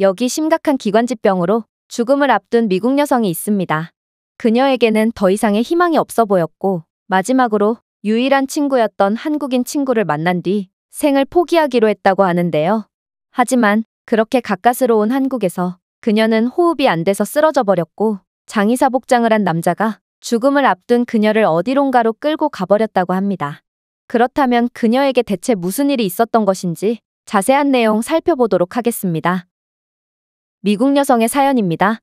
여기 심각한 기관지병으로 죽음을 앞둔 미국 여성이 있습니다. 그녀에게는 더 이상의 희망이 없어 보였고 마지막으로 유일한 친구였던 한국인 친구를 만난 뒤 생을 포기하기로 했다고 하는데요. 하지만 그렇게 가까스로 온 한국에서 그녀는 호흡이 안 돼서 쓰러져 버렸고 장의사 복장을 한 남자가 죽음을 앞둔 그녀를 어디론가로 끌고 가버렸다고 합니다. 그렇다면 그녀에게 대체 무슨 일이 있었던 것인지 자세한 내용 살펴보도록 하겠습니다. 미국 여성의 사연입니다.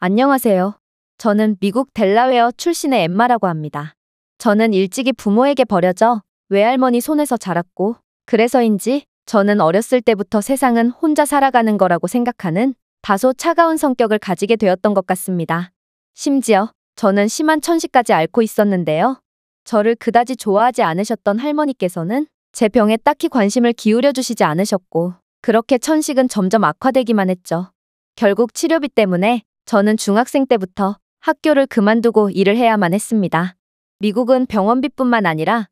안녕하세요. 저는 미국 델라웨어 출신의 엠마라고 합니다. 저는 일찍이 부모에게 버려져 외할머니 손에서 자랐고 그래서인지 저는 어렸을 때부터 세상은 혼자 살아가는 거라고 생각하는 다소 차가운 성격을 가지게 되었던 것 같습니다. 심지어 저는 심한 천식까지 앓고 있었는데요. 저를 그다지 좋아하지 않으셨던 할머니께서는 제 병에 딱히 관심을 기울여 주시지 않으셨고 그렇게 천식은 점점 악화되기만 했죠. 결국 치료비 때문에 저는 중학생 때부터 학교를 그만두고 일을 해야만 했습니다. 미국은 병원비뿐만 아니라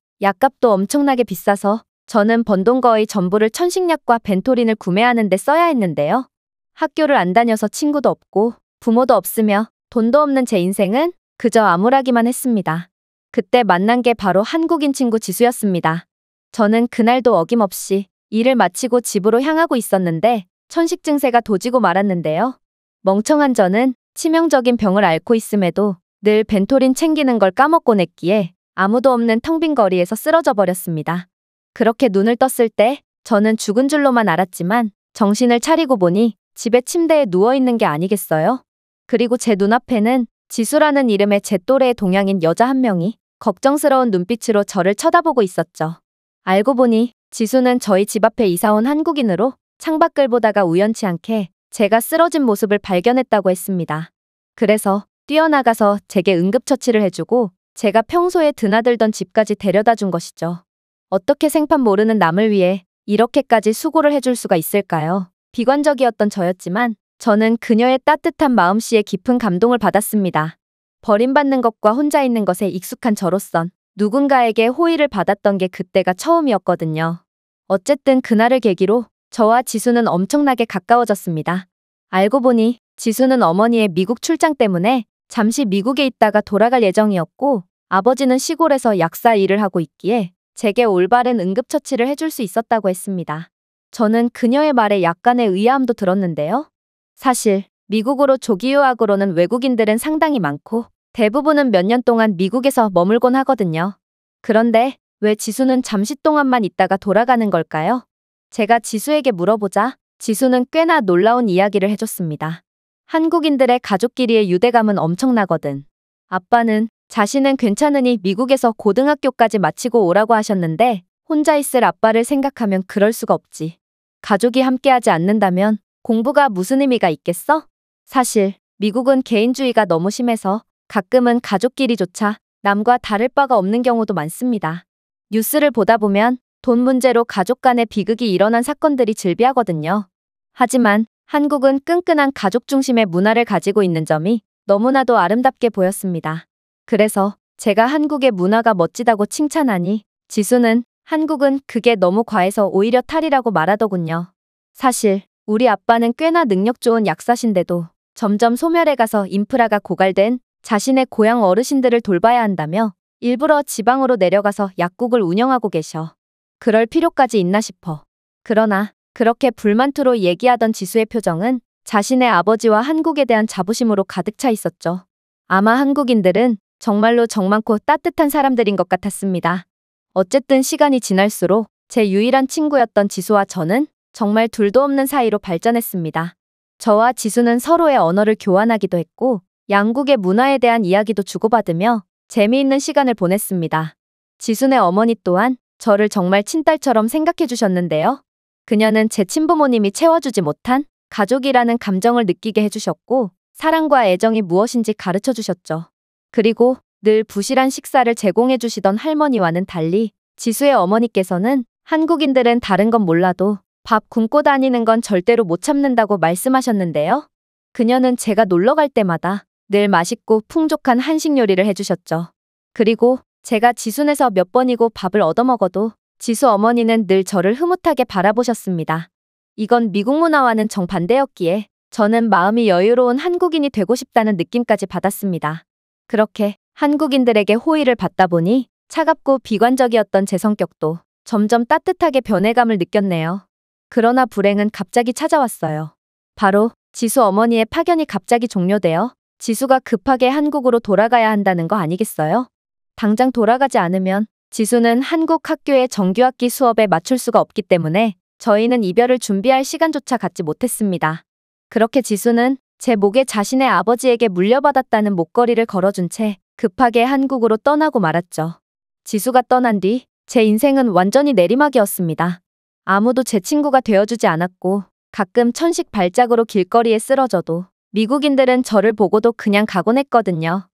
약값도 엄청나게 비싸서 저는 번 돈 거의 전부를 천식약과 벤토린을 구매하는 데 써야 했는데요. 학교를 안 다녀서 친구도 없고 부모도 없으며 돈도 없는 제 인생은 그저 암울하기만 했습니다. 그때 만난 게 바로 한국인 친구 지수였습니다. 저는 그날도 어김없이 일을 마치고 집으로 향하고 있었는데 천식 증세가 도지고 말았는데요. 멍청한 저는 치명적인 병을 앓고 있음에도 늘 벤토린 챙기는 걸 까먹고 냈기에 아무도 없는 텅 빈 거리에서 쓰러져 버렸습니다. 그렇게 눈을 떴을 때 저는 죽은 줄로만 알았지만 정신을 차리고 보니 집에 침대에 누워있는 게 아니겠어요? 그리고 제 눈앞에는 지수라는 이름의 제 또래의 동양인 여자 한 명이 걱정스러운 눈빛으로 저를 쳐다보고 있었죠. 알고 보니 지수는 저희 집 앞에 이사온 한국인으로 창밖을 보다가 우연치 않게 제가 쓰러진 모습을 발견했다고 했습니다. 그래서 뛰어나가서 제게 응급처치를 해주고 제가 평소에 드나들던 집까지 데려다 준 것이죠. 어떻게 생판 모르는 남을 위해 이렇게까지 수고를 해줄 수가 있을까요? 비관적이었던 저였지만 저는 그녀의 따뜻한 마음씨에 깊은 감동을 받았습니다. 버림받는 것과 혼자 있는 것에 익숙한 저로선 누군가에게 호의를 받았던 게 그때가 처음이었거든요. 어쨌든 그날을 계기로 저와 지수는 엄청나게 가까워졌습니다. 알고 보니 지수는 어머니의 미국 출장 때문에 잠시 미국에 있다가 돌아갈 예정이었고 아버지는 시골에서 약사 일을 하고 있기에 제게 올바른 응급처치를 해줄 수 있었다고 했습니다. 저는 그녀의 말에 약간의 의아함도 들었는데요. 사실 미국으로 조기 유학으로는 외국인들은 상당히 많고 대부분은 몇 년 동안 미국에서 머물곤 하거든요. 그런데 왜 지수는 잠시 동안만 있다가 돌아가는 걸까요? 제가 지수에게 물어보자 지수는 꽤나 놀라운 이야기를 해줬습니다. 한국인들의 가족끼리의 유대감은 엄청나거든. 아빠는 자신은 괜찮으니 미국에서 고등학교까지 마치고 오라고 하셨는데 혼자 있을 아빠를 생각하면 그럴 수가 없지. 가족이 함께하지 않는다면 공부가 무슨 의미가 있겠어? 사실 미국은 개인주의가 너무 심해서 가끔은 가족끼리조차 남과 다를 바가 없는 경우도 많습니다. 뉴스를 보다 보면 돈 문제로 가족 간의 비극이 일어난 사건들이 즐비하거든요. 하지만 한국은 끈끈한 가족 중심의 문화를 가지고 있는 점이 너무나도 아름답게 보였습니다. 그래서 제가 한국의 문화가 멋지다고 칭찬하니 지수는 한국은 그게 너무 과해서 오히려 탈이라고 말하더군요. 사실 우리 아빠는 꽤나 능력 좋은 약사신데도 점점 소멸해가서 인프라가 고갈된 자신의 고향 어르신들을 돌봐야 한다며 일부러 지방으로 내려가서 약국을 운영하고 계셔. 그럴 필요까지 있나 싶어. 그러나 그렇게 불만투로 얘기하던 지수의 표정은 자신의 아버지와 한국에 대한 자부심으로 가득 차 있었죠. 아마 한국인들은 정말로 정 많고 따뜻한 사람들인 것 같았습니다. 어쨌든 시간이 지날수록 제 유일한 친구였던 지수와 저는 정말 둘도 없는 사이로 발전했습니다. 저와 지수는 서로의 언어를 교환하기도 했고 양국의 문화에 대한 이야기도 주고받으며 재미있는 시간을 보냈습니다. 지순의 어머니 또한 저를 정말 친딸처럼 생각해 주셨는데요. 그녀는 제 친부모님이 채워주지 못한 가족이라는 감정을 느끼게 해주셨고 사랑과 애정이 무엇인지 가르쳐 주셨죠. 그리고 늘 부실한 식사를 제공해 주시던 할머니와는 달리 지수의 어머니께서는 한국인들은 다른 건 몰라도 밥 굶고 다니는 건 절대로 못 참는다고 말씀하셨는데요. 그녀는 제가 놀러 갈 때마다 늘 맛있고 풍족한 한식 요리를 해주셨죠. 그리고 제가 지순에서 몇 번이고 밥을 얻어먹어도 지수 어머니는 늘 저를 흐뭇하게 바라보셨습니다. 이건 미국 문화와는 정반대였기에 저는 마음이 여유로운 한국인이 되고 싶다는 느낌까지 받았습니다. 그렇게 한국인들에게 호의를 받다 보니 차갑고 비관적이었던 제 성격도 점점 따뜻하게 변해감을 느꼈네요. 그러나 불행은 갑자기 찾아왔어요. 바로 지수 어머니의 파견이 갑자기 종료되어 지수가 급하게 한국으로 돌아가야 한다는 거 아니겠어요? 당장 돌아가지 않으면 지수는 한국 학교의 정규학기 수업에 맞출 수가 없기 때문에 저희는 이별을 준비할 시간조차 갖지 못했습니다. 그렇게 지수는 제 목에 자신의 아버지에게 물려받았다는 목걸이를 걸어준 채 급하게 한국으로 떠나고 말았죠. 지수가 떠난 뒤 제 인생은 완전히 내리막이었습니다. 아무도 제 친구가 되어주지 않았고 가끔 천식 발작으로 길거리에 쓰러져도 미국인들은 저를 보고도 그냥 가곤 했거든요.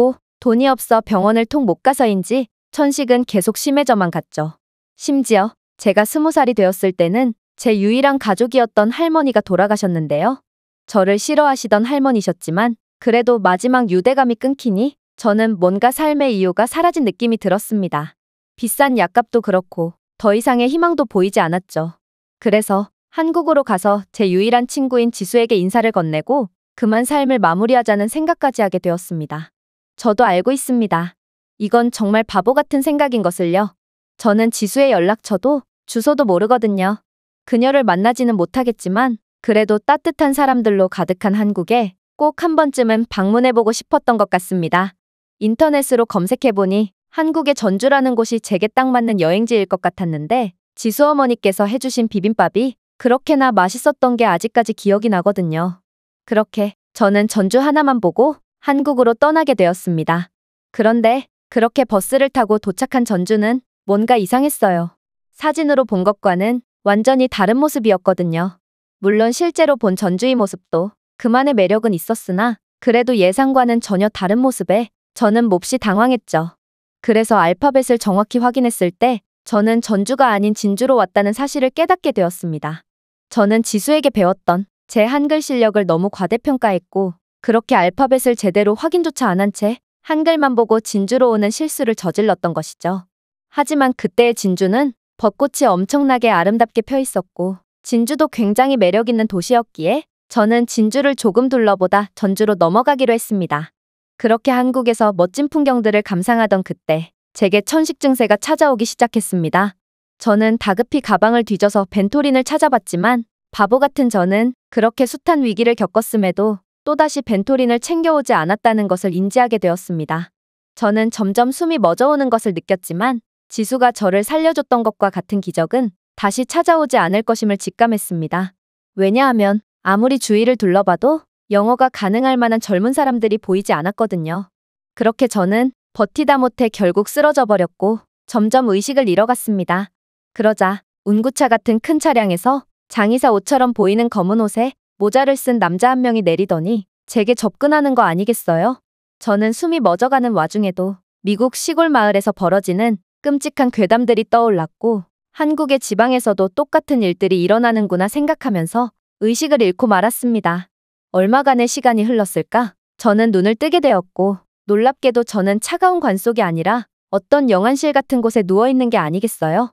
그리고 돈이 없어 병원을 통 못 가서인지 천식은 계속 심해져만 갔죠. 심지어 제가 스무 살이 되었을 때는 제 유일한 가족이었던 할머니가 돌아가셨는데요. 저를 싫어하시던 할머니셨지만 그래도 마지막 유대감이 끊기니 저는 뭔가 삶의 이유가 사라진 느낌이 들었습니다. 비싼 약값도 그렇고 더 이상의 희망도 보이지 않았죠. 그래서 한국으로 가서 제 유일한 친구인 지수에게 인사를 건네고 그만 삶을 마무리하자는 생각까지 하게 되었습니다. 저도 알고 있습니다. 이건 정말 바보 같은 생각인 것을요. 저는 지수의 연락처도 주소도 모르거든요. 그녀를 만나지는 못하겠지만 그래도 따뜻한 사람들로 가득한 한국에 꼭 한 번쯤은 방문해보고 싶었던 것 같습니다. 인터넷으로 검색해보니 한국의 전주라는 곳이 제게 딱 맞는 여행지일 것 같았는데 지수 어머니께서 해주신 비빔밥이 그렇게나 맛있었던 게 아직까지 기억이 나거든요. 그렇게 저는 전주 하나만 보고 한국으로 떠나게 되었습니다. 그런데 그렇게 버스를 타고 도착한 전주는 뭔가 이상했어요. 사진으로 본 것과는 완전히 다른 모습이었거든요. 물론 실제로 본 전주의 모습도 그만의 매력은 있었으나 그래도 예상과는 전혀 다른 모습에 저는 몹시 당황했죠. 그래서 알파벳을 정확히 확인했을 때 저는 전주가 아닌 진주로 왔다는 사실을 깨닫게 되었습니다. 저는 지수에게 배웠던 제 한글 실력을 너무 과대평가했고 그렇게 알파벳을 제대로 확인조차 안 한 채 한글만 보고 진주로 오는 실수를 저질렀던 것이죠. 하지만 그때의 진주는 벚꽃이 엄청나게 아름답게 펴 있었고 진주도 굉장히 매력 있는 도시였기에 저는 진주를 조금 둘러보다 전주로 넘어가기로 했습니다. 그렇게 한국에서 멋진 풍경들을 감상하던 그때 제게 천식 증세가 찾아오기 시작했습니다. 저는 다급히 가방을 뒤져서 벤토린을 찾아봤지만 바보 같은 저는 그렇게 숱한 위기를 겪었음에도 또다시 벤토린을 챙겨오지 않았다는 것을 인지하게 되었습니다. 저는 점점 숨이 멎어오는 것을 느꼈지만 지수가 저를 살려줬던 것과 같은 기적은 다시 찾아오지 않을 것임을 직감했습니다. 왜냐하면 아무리 주위를 둘러봐도 영어가 가능할 만한 젊은 사람들이 보이지 않았거든요. 그렇게 저는 버티다 못해 결국 쓰러져 버렸고 점점 의식을 잃어갔습니다. 그러자 운구차 같은 큰 차량에서 장의사 옷처럼 보이는 검은 옷에 모자를 쓴 남자 한 명이 내리더니 제게 접근하는 거 아니겠어요? 저는 숨이 멎어가는 와중에도 미국 시골 마을에서 벌어지는 끔찍한 괴담들이 떠올랐고 한국의 지방에서도 똑같은 일들이 일어나는구나 생각하면서 의식을 잃고 말았습니다. 얼마간의 시간이 흘렀을까? 저는 눈을 뜨게 되었고 놀랍게도 저는 차가운 관 속이 아니라 어떤 영안실 같은 곳에 누워있는 게 아니겠어요?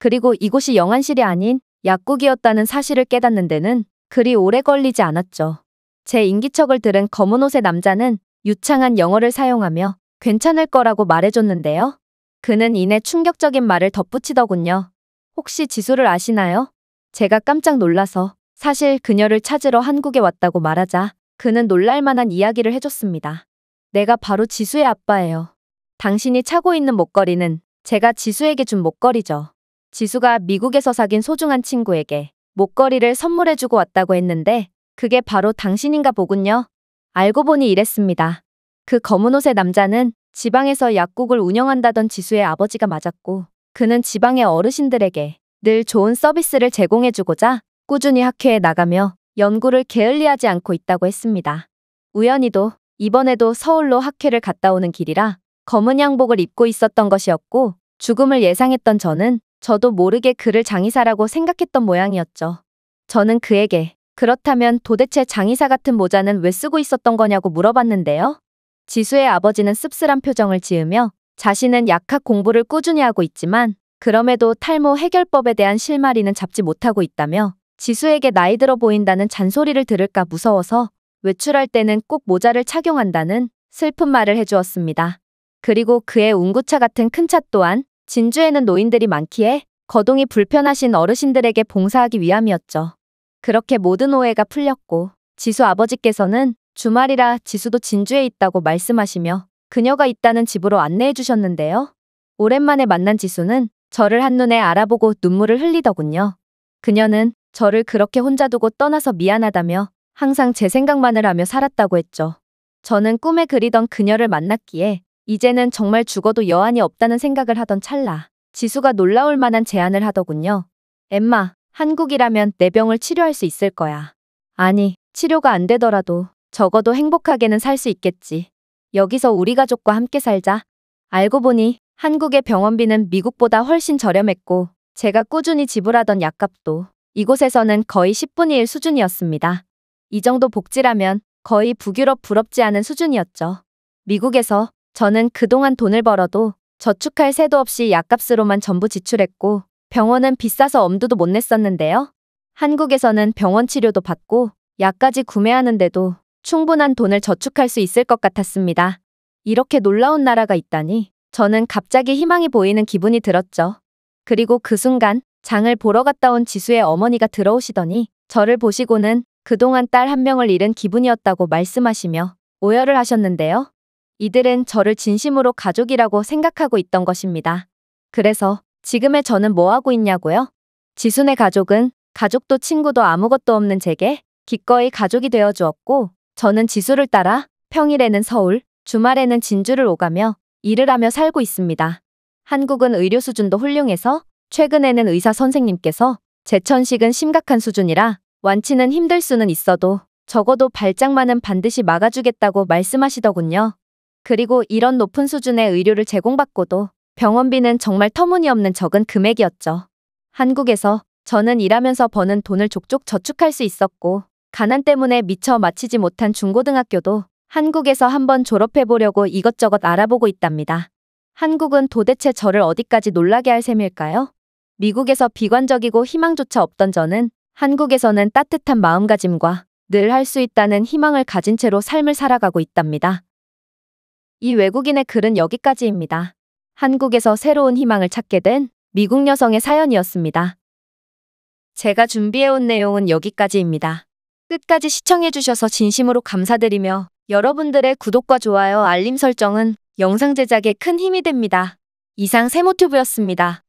그리고 이곳이 영안실이 아닌 약국이었다는 사실을 깨닫는 데는 그리 오래 걸리지 않았죠. 제 인기척을 들은 검은 옷의 남자는 유창한 영어를 사용하며 괜찮을 거라고 말해줬는데요. 그는 이내 충격적인 말을 덧붙이더군요. 혹시 지수를 아시나요? 제가 깜짝 놀라서 사실 그녀를 찾으러 한국에 왔다고 말하자 그는 놀랄만한 이야기를 해줬습니다. 내가 바로 지수의 아빠예요. 당신이 차고 있는 목걸이는 제가 지수에게 준 목걸이죠. 지수가 미국에서 사귄 소중한 친구에게 목걸이를 선물해주고 왔다고 했는데 그게 바로 당신인가 보군요. 알고 보니 이랬습니다. 그 검은 옷의 남자는 지방에서 약국을 운영한다던 지수의 아버지가 맞았고 그는 지방의 어르신들에게 늘 좋은 서비스를 제공해주고자 꾸준히 학회에 나가며 연구를 게을리하지 않고 있다고 했습니다. 우연히도 이번에도 서울로 학회를 갔다 오는 길이라 검은 양복을 입고 있었던 것이었고 죽음을 예상했던 저는 저도 모르게 그를 장의사라고 생각했던 모양이었죠. 저는 그에게 그렇다면 도대체 장의사 같은 모자는 왜 쓰고 있었던 거냐고 물어봤는데요. 지수의 아버지는 씁쓸한 표정을 지으며 자신은 약학 공부를 꾸준히 하고 있지만 그럼에도 탈모 해결법에 대한 실마리는 잡지 못하고 있다며 지수에게 나이 들어 보인다는 잔소리를 들을까 무서워서 외출할 때는 꼭 모자를 착용한다는 슬픈 말을 해주었습니다. 그리고 그의 운구차 같은 큰 차 또한 진주에는 노인들이 많기에 거동이 불편하신 어르신들에게 봉사하기 위함이었죠. 그렇게 모든 오해가 풀렸고 지수 아버지께서는 주말이라 지수도 진주에 있다고 말씀하시며 그녀가 있다는 집으로 안내해 주셨는데요. 오랜만에 만난 지수는 저를 한눈에 알아보고 눈물을 흘리더군요. 그녀는 저를 그렇게 혼자 두고 떠나서 미안하다며 항상 제 생각만을 하며 살았다고 했죠. 저는 꿈에 그리던 그녀를 만났기에 이제는 정말 죽어도 여한이 없다는 생각을 하던 찰나 지수가 놀라울 만한 제안을 하더군요. 엠마, 한국이라면 내 병을 치료할 수 있을 거야. 아니, 치료가 안 되더라도 적어도 행복하게는 살 수 있겠지. 여기서 우리 가족과 함께 살자. 알고 보니 한국의 병원비는 미국보다 훨씬 저렴했고 제가 꾸준히 지불하던 약값도 이곳에서는 거의 10분의 1 수준이었습니다. 이 정도 복지라면 거의 북유럽 부럽지 않은 수준이었죠. 미국에서 저는 그동안 돈을 벌어도 저축할 새도 없이 약값으로만 전부 지출했고 병원은 비싸서 엄두도 못 냈었는데요. 한국에서는 병원 치료도 받고 약까지 구매하는데도 충분한 돈을 저축할 수 있을 것 같았습니다. 이렇게 놀라운 나라가 있다니 저는 갑자기 희망이 보이는 기분이 들었죠. 그리고 그 순간 장을 보러 갔다 온 지수의 어머니가 들어오시더니 저를 보시고는 그동안 딸 한 명을 잃은 기분이었다고 말씀하시며 오열을 하셨는데요. 이들은 저를 진심으로 가족이라고 생각하고 있던 것입니다. 그래서 지금의 저는 뭐하고 있냐고요? 지순의 가족은 가족도 친구도 아무것도 없는 제게 기꺼이 가족이 되어 주었고 저는 지수를 따라 평일에는 서울, 주말에는 진주를 오가며 일을 하며 살고 있습니다. 한국은 의료 수준도 훌륭해서 최근에는 의사 선생님께서 제천식은 심각한 수준이라 완치는 힘들 수는 있어도 적어도 발작만은 반드시 막아주겠다고 말씀하시더군요. 그리고 이런 높은 수준의 의료를 제공받고도 병원비는 정말 터무니없는 적은 금액이었죠. 한국에서 저는 일하면서 버는 돈을 족족 저축할 수 있었고 가난 때문에 미처 마치지 못한 중고등학교도 한국에서 한번 졸업해보려고 이것저것 알아보고 있답니다. 한국은 도대체 저를 어디까지 놀라게 할 셈일까요? 미국에서 비관적이고 희망조차 없던 저는 한국에서는 따뜻한 마음가짐과 늘 할 수 있다는 희망을 가진 채로 삶을 살아가고 있답니다. 이 외국인의 글은 여기까지입니다. 한국에서 새로운 희망을 찾게 된 미국 여성의 사연이었습니다. 제가 준비해온 내용은 여기까지입니다. 끝까지 시청해주셔서 진심으로 감사드리며 여러분들의 구독과 좋아요, 알림 설정은 영상 제작에 큰 힘이 됩니다. 이상 세모튜브였습니다.